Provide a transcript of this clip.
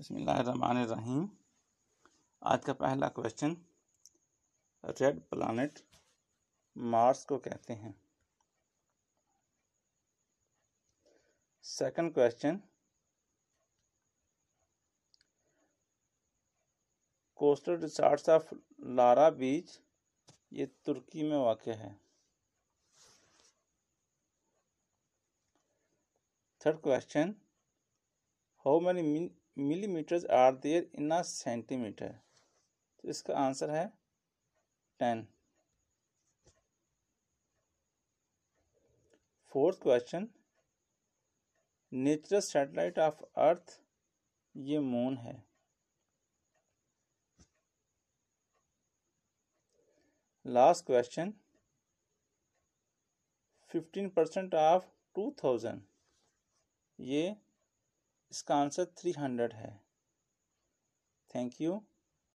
बसमीम आज का पहला क्वेश्चन रेड प्लानट मार्स को कहते हैं second question coastal resort of Lara beach ये तुर्की में वाक़ है third question how many millimeters are there in a centimeter तो इसका आंसर है ten fourth question natural satellite of earth ये मून है last question fifteen percent of two thousand ये इसका आंसर थ्री हंड्रेड है थैंक यू